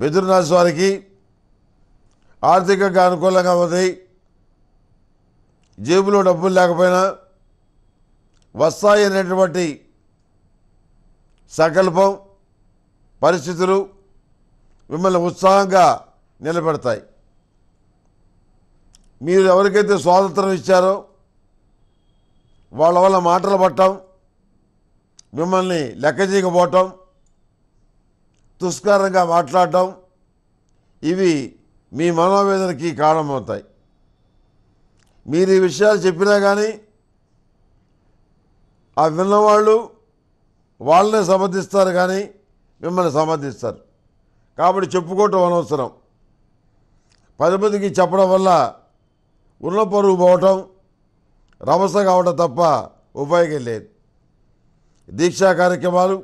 బెదురునాశ వారికి ఆర్థికంగా అనుకూలంగా ఉంది జేబులో డబ్బులు లేకపోయినా వస్తాయి అనేటువంటి సంకల్పం పరిస్థితులు మిమ్మల్ని ఉత్సాహంగా నిలబెడతాయి మీరు ఎవరికైతే స్వాతంత్రం ఇచ్చారో వాళ్ళ వల్ల మాటలు పట్టడం మిమ్మల్ని లెక్క చేయకపోవటం దుష్కరంగా మాట్లాడటం ఇవి మీ మనోవేదనకి కారణమవుతాయి మీరు ఈ విషయాలు చెప్పినా కానీ ఆ విన్నవాళ్ళు వాళ్ళనే సమర్థిస్తారు కానీ మిమ్మల్ని సమర్థిస్తారు కాబట్టి చెప్పుకోవటం అనవసరం పరిమితికి చెప్పడం వల్ల ఉన్న పరుగు పోవటం రమస కావడం తప్ప ఉపయోగం లేదు దీక్షా కార్యక్రమాలు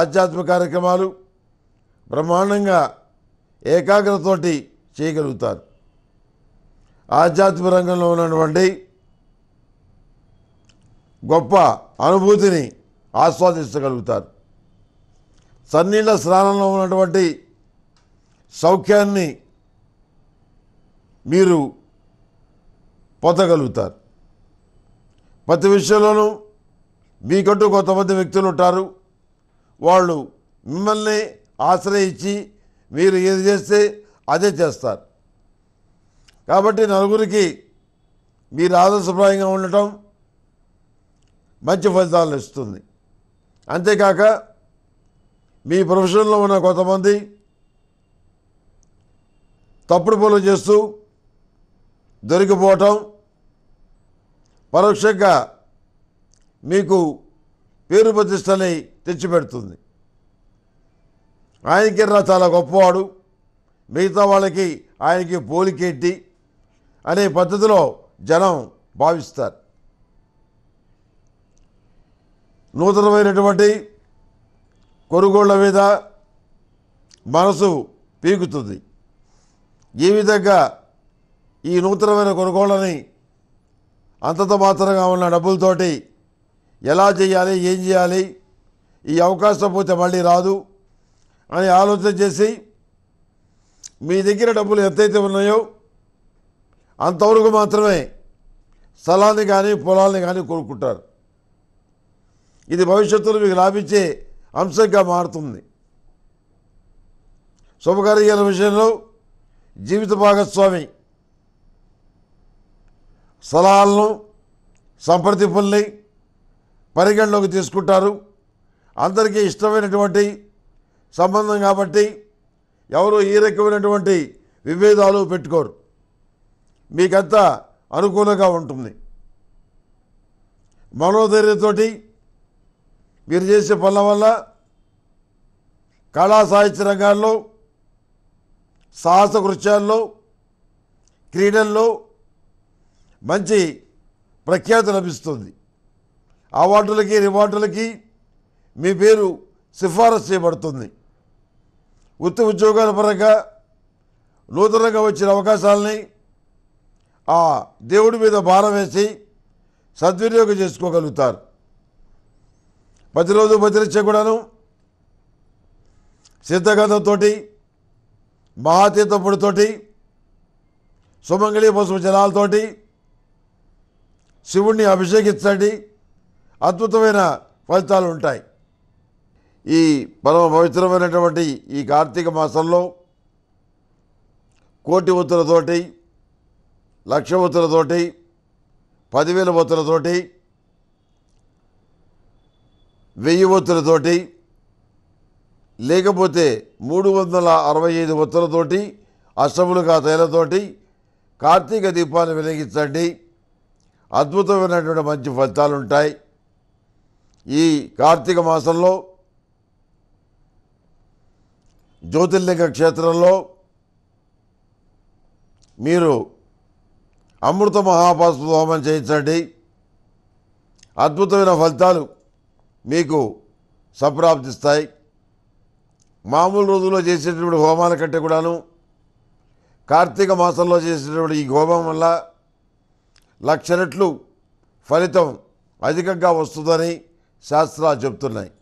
ఆధ్యాత్మిక కార్యక్రమాలు బ్రహ్మాండంగా ఏకాగ్రతతోటి చేయగలుగుతారు ఆధ్యాత్మిక రంగంలో ఉన్నటువంటి గొప్ప అనుభూతిని ఆస్వాదించగలుగుతారు సన్నీళ్ళ స్నానంలో ఉన్నటువంటి సౌఖ్యాన్ని మీరు పొందగలుగుతారు ప్రతి విషయంలోనూ మీకంటూ కొంతమంది వ్యక్తులు ఉంటారు వాళ్ళు మిమ్మల్ని ఆశ్రయించి మీరు ఏది చేస్తే అదే చేస్తారు కాబట్టి నలుగురికి మీరు ఆదర్శప్రాయంగా ఉండటం మంచి ఫలితాలను ఇస్తుంది అంతేకాక మీ ప్రొఫెషన్లో ఉన్న కొంతమంది తప్పుడు పనులు చేస్తూ దొరికిపోవటం పరోక్షంగా మీకు పేరు ప్రతిష్టని తెచ్చిపెడుతుంది ఆయనకిర్రా చాలా గొప్పవాడు మిగతా వాళ్ళకి ఆయనకి పోలికెట్టి అనే పద్ధతిలో జనం భావిస్తారు నూతనమైనటువంటి కొనుగోళ్ల మీద మనసు పీకుతుంది ఈ విధంగా ఈ నూతనమైన కొనుగోళ్ళని అంతంత మాత్రంగా ఉన్న డబ్బులతోటి ఎలా చేయాలి ఏం చేయాలి ఈ అవకాశం పోతే మళ్ళీ రాదు అని ఆలోచన చేసి మీ దగ్గర డబ్బులు ఎంతైతే ఉన్నాయో అంతవరకు మాత్రమే స్థలాన్ని కానీ పొలాల్ని కానీ కోరుకుంటారు ఇది భవిష్యత్తులో మీకు లాభించే అంశంగా మారుతుంది శుభకార్యాల విషయంలో జీవిత భాగస్వామి స్థలాలను సంప్రదింపుల్ని పరిగణలోకి తీసుకుంటారు అందరికీ ఇష్టమైనటువంటి సంబంధం కాబట్టి ఎవరు ఈ రకమైనటువంటి విభేదాలు పెట్టుకోరు మీకంతా అనుకూలంగా ఉంటుంది మనోధైర్యంతో మీరు చేసే పనుల వల్ల కళా సాహిత్య రంగాల్లో సాహస కృత్యాల్లో క్రీడల్లో మంచి ప్రఖ్యాతి లభిస్తుంది అవార్డులకి రివార్డులకి మీ పేరు సిఫారసు చేయబడుతుంది వృత్తి ఉద్యోగాల పరంగా నూతనంగా వచ్చిన అవకాశాలని ఆ దేవుడి మీద భారం వేసి సద్వినియోగం చేసుకోగలుగుతారు ప్రతిరోజు ప్రతినిత్యం కూడాను సిద్ధగంధంతో మహాతీర్థం సుమంగళీ సుమంగళి పశువు జలాలతోటి శివుణ్ణి అభిషేకించండి అద్భుతమైన ఫలితాలు ఉంటాయి ఈ పరమ పవిత్రమైనటువంటి ఈ కార్తీక మాసంలో కోటి ఒత్తులతోటి లక్ష ఒత్తులతోటి పదివేల ఒత్తులతోటి వెయ్యి ఒత్తులతోటి లేకపోతే మూడు వందల అరవై ఐదు ఒత్తులతోటి అష్టములుగా తేలతోటి కార్తీక దీపాన్ని వెలిగించండి అద్భుతమైనటువంటి మంచి ఫలితాలుంటాయి ఈ కార్తీక మాసంలో జ్యోతిర్లింగ క్షేత్రంలో మీరు అమృత మహాపాస్మ హోమం చేయించండి అద్భుతమైన ఫలితాలు మీకు సంప్రాప్తిస్తాయి మామూలు రోజుల్లో చేసేటువంటి హోమాల కంటే కూడాను కార్తీక మాసంలో చేసేటువంటి ఈ హోమం వల్ల లక్ష రెట్లు ఫలితం అధికంగా వస్తుందని శాస్త్రాలు చెప్తున్నాయి